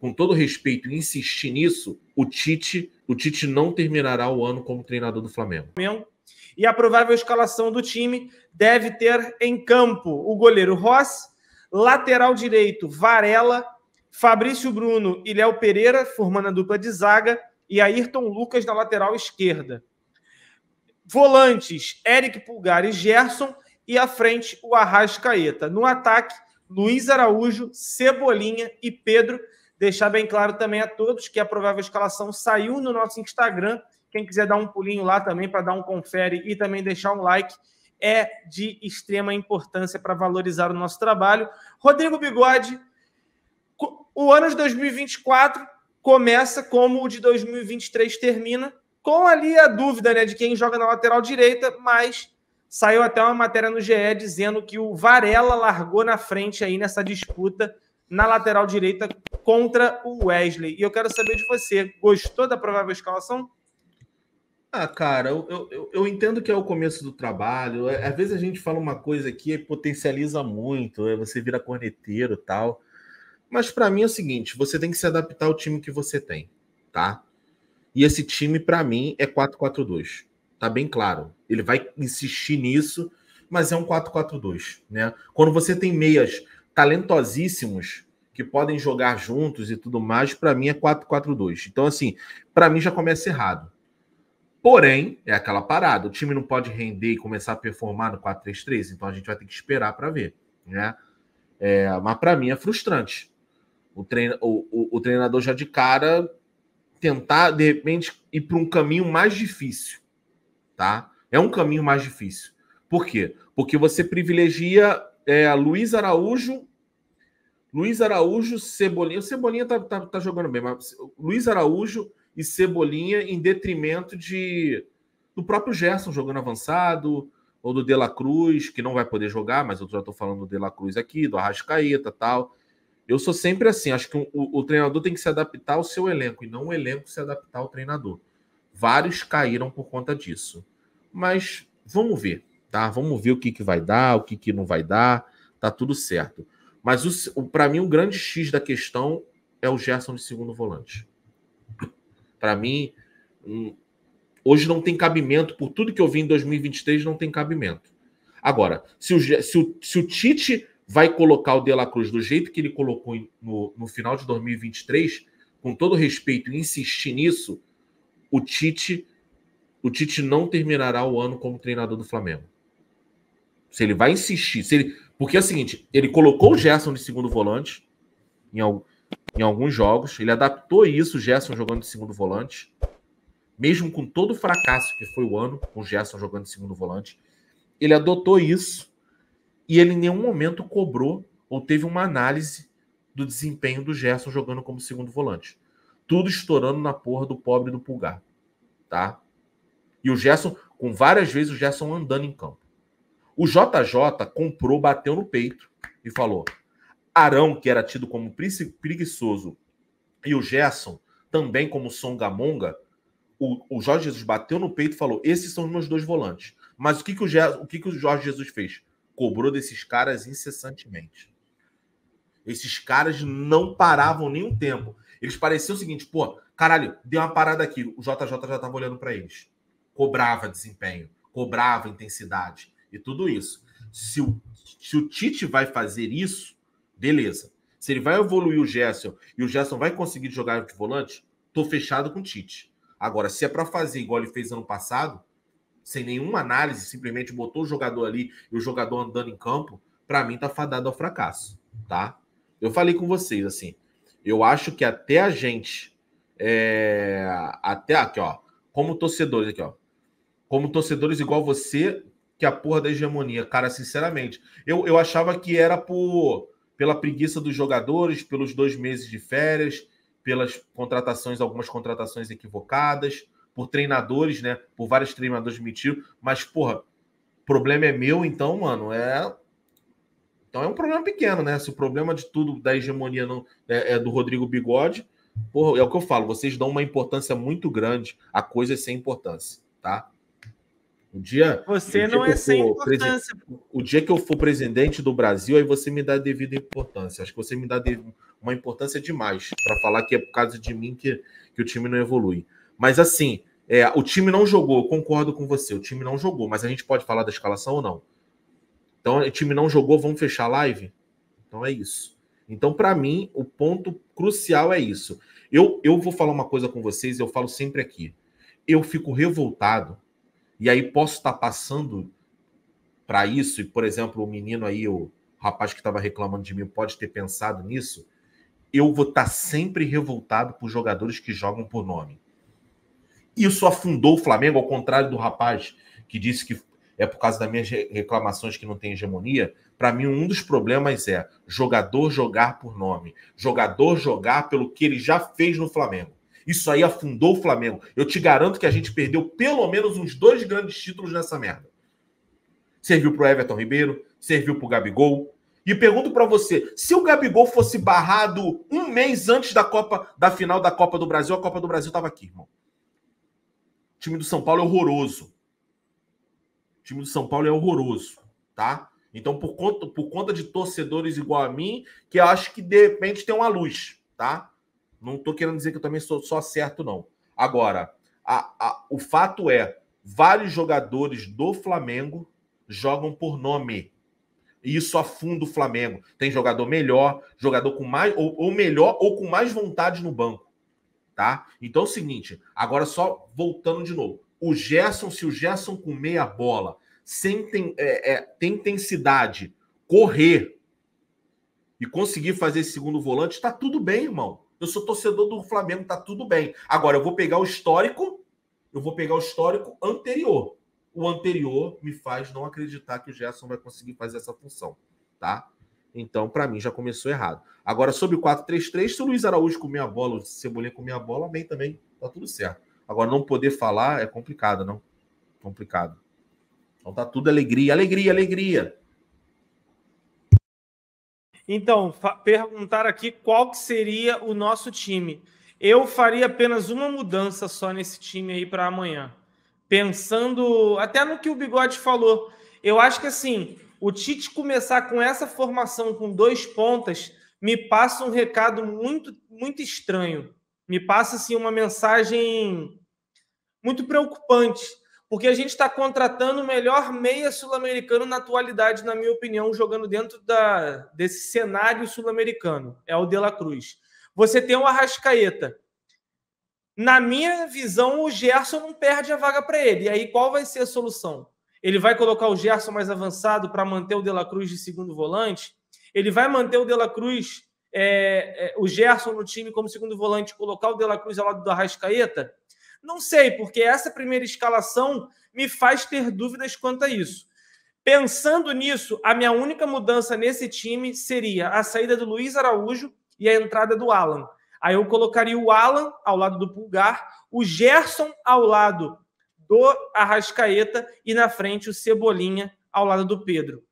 com todo respeito, insistir nisso, o Tite, o Tite não terminará o ano como treinador do Flamengo. E a provável escalação do time deve ter em campo o goleiro Ross, lateral direito Varela, Fabrício Bruno e Léo Pereira, formando a dupla de zaga, e Ayrton Lucas na lateral esquerda. Volantes, Eric Pulgar e Gerson, e à frente o Arrascaeta. No ataque, Luiz Araújo, Cebolinha e Pedro Deixar bem claro também a todos que a provável escalação saiu no nosso Instagram. Quem quiser dar um pulinho lá também para dar um confere e também deixar um like é de extrema importância para valorizar o nosso trabalho. Rodrigo Bigode, o ano de 2024 começa como o de 2023 termina, com ali a dúvida né, de quem joga na lateral direita, mas saiu até uma matéria no GE dizendo que o Varela largou na frente aí nessa disputa na lateral direita contra o Wesley. E eu quero saber de você, gostou da provável escalação? Ah, cara, eu, eu, eu entendo que é o começo do trabalho. É, às vezes a gente fala uma coisa que potencializa muito, é, você vira corneteiro tal. Mas para mim é o seguinte: você tem que se adaptar ao time que você tem, tá? E esse time, para mim, é 4-4-2. Tá bem claro. Ele vai insistir nisso, mas é um 4-4-2, né? Quando você tem meias talentosíssimos que podem jogar juntos e tudo mais, para mim é 4-4-2. Então, assim, para mim já começa errado. Porém, é aquela parada: o time não pode render e começar a performar no 4-3-3, então a gente vai ter que esperar para ver. Né? É, mas para mim é frustrante. O, treina, o, o, o, treinador já de cara tentar, de repente, ir para um caminho mais difícil. tá? É um caminho mais difícil. Por quê? Porque você privilegia é, Luiz Araújo. Luiz Araújo, Cebolinha. O Cebolinha tá, tá, tá jogando bem, mas Luiz Araújo e Cebolinha em detrimento de do próprio Gerson jogando avançado, ou do De La Cruz, que não vai poder jogar, mas eu já estou falando do De La Cruz aqui, do Arrascaeta tal. Eu sou sempre assim, acho que o, o, treinador tem que se adaptar ao seu elenco e não o elenco se adaptar ao treinador. Vários caíram por conta disso. Mas vamos ver tá? Vamos ver o que, que vai dar, o que, que não vai dar, tá tudo certo. Mas para mim, o grande X da questão é o Gerson de segundo volante. Para mim, hum, hoje não tem cabimento, por tudo que eu vi em 2023, não tem cabimento. Agora, se o, se o, se o Tite vai colocar o De La Cruz do jeito que ele colocou no, no final de 2023, com todo respeito, insistir nisso, o Tite, o Tite não terminará o ano como treinador do Flamengo. Se ele vai insistir, se ele... porque é o seguinte, ele colocou o Gerson de segundo volante em, em alguns jogos, ele adaptou isso, o Gerson jogando de segundo volante, mesmo com todo o fracasso que foi o ano, com o Gerson jogando de segundo volante, ele adotou isso e ele em nenhum momento cobrou ou teve uma análise do desempenho do Gerson jogando como segundo volante. Tudo estourando na porra do pobre do Pulgar, tá? E o Gerson, com várias vezes o Gerson andando em campo. O JJ comprou, bateu no peito e falou: Arão, que era tido como preguiçoso, e o Gerson, também como songamonga, o, o Jorge Jesus bateu no peito e falou: Esses são os meus dois volantes. Mas o que, que, o, Gerson, o, que, que o Jorge Jesus fez? Cobrou desses caras incessantemente. Esses caras não paravam nenhum tempo. Eles pareciam o seguinte: pô, caralho, deu uma parada aqui. O JJ já estava olhando para eles. Cobrava desempenho, cobrava intensidade e tudo isso. Se o, se o Tite vai fazer isso, beleza. Se ele vai evoluir o Gerson e o Gerson vai conseguir jogar de volante, tô fechado com o Tite. Agora, se é para fazer igual ele fez ano passado, sem nenhuma análise, simplesmente botou o jogador ali e o jogador andando em campo, para mim tá fadado ao fracasso, tá? Eu falei com vocês assim, eu acho que até a gente, é, até aqui ó, como torcedores aqui ó, como torcedores igual você que a porra da hegemonia, cara, sinceramente. Eu, eu achava que era por pela preguiça dos jogadores, pelos dois meses de férias, pelas contratações, algumas contratações equivocadas, por treinadores, né? Por vários treinadores mentiram, mas, porra, problema é meu, então, mano, é. Então é um problema pequeno, né? Se o problema de tudo da hegemonia não é, é do Rodrigo Bigode, porra, é o que eu falo, vocês dão uma importância muito grande a coisas é sem importância, tá? O dia, você o dia não é sem importância. O dia que eu for presidente do Brasil, aí você me dá a devida importância. Acho que você me dá uma importância demais para falar que é por causa de mim que, que o time não evolui. Mas assim, é, o time não jogou, concordo com você, o time não jogou, mas a gente pode falar da escalação ou não? Então, o time não jogou, vamos fechar a live? Então é isso. Então, para mim, o ponto crucial é isso. Eu, eu vou falar uma coisa com vocês, eu falo sempre aqui. Eu fico revoltado e aí posso estar tá passando para isso, e por exemplo, o menino aí, o rapaz que estava reclamando de mim, pode ter pensado nisso. Eu vou estar tá sempre revoltado por jogadores que jogam por nome. Isso afundou o Flamengo, ao contrário do rapaz que disse que é por causa das minhas reclamações que não tem hegemonia. Para mim, um dos problemas é jogador jogar por nome, jogador jogar pelo que ele já fez no Flamengo. Isso aí afundou o Flamengo. Eu te garanto que a gente perdeu pelo menos uns dois grandes títulos nessa merda. Serviu pro Everton Ribeiro, serviu pro Gabigol. E pergunto para você, se o Gabigol fosse barrado um mês antes da Copa, da final da Copa do Brasil, a Copa do Brasil tava aqui, irmão. O time do São Paulo é horroroso. O time do São Paulo é horroroso, tá? Então, por conta, por conta de torcedores igual a mim, que eu acho que de repente tem uma luz, tá? Não estou querendo dizer que eu também sou só certo, não. Agora, a, a, o fato é, vários jogadores do Flamengo jogam por nome. E isso afunda o Flamengo. Tem jogador melhor, jogador com mais, ou, ou melhor, ou com mais vontade no banco. Tá? Então é o seguinte, agora só voltando de novo. O Gerson, se o Gerson com meia bola, sem tem, é, é, tem intensidade, correr e conseguir fazer esse segundo volante, está tudo bem, irmão. Eu sou torcedor do Flamengo, tá tudo bem. Agora, eu vou pegar o histórico, eu vou pegar o histórico anterior. O anterior me faz não acreditar que o Gerson vai conseguir fazer essa função, tá? Então, para mim, já começou errado. Agora, sobre o 4-3-3, se o Luiz Araújo comer a bola, o Cebolinha comer a bola, bem também, tá tudo certo. Agora, não poder falar é complicado, não? Complicado. Então, tá tudo alegria, alegria, alegria. Então, perguntar aqui qual que seria o nosso time. Eu faria apenas uma mudança só nesse time aí para amanhã. Pensando até no que o Bigode falou. Eu acho que assim, o Tite começar com essa formação com dois pontas me passa um recado muito muito estranho. Me passa assim uma mensagem muito preocupante porque a gente está contratando o melhor meia sul-americano na atualidade, na minha opinião, jogando dentro da, desse cenário sul-americano. É o De La Cruz. Você tem o Arrascaeta. Na minha visão, o Gerson não perde a vaga para ele. E aí, qual vai ser a solução? Ele vai colocar o Gerson mais avançado para manter o De La Cruz de segundo volante? Ele vai manter o De La Cruz, é, é, o Gerson no time como segundo volante, colocar o De La Cruz ao lado do Arrascaeta? Não sei, porque essa primeira escalação me faz ter dúvidas quanto a isso. Pensando nisso, a minha única mudança nesse time seria a saída do Luiz Araújo e a entrada do Alan. Aí eu colocaria o Alan ao lado do Pulgar, o Gerson ao lado do Arrascaeta e na frente o Cebolinha ao lado do Pedro.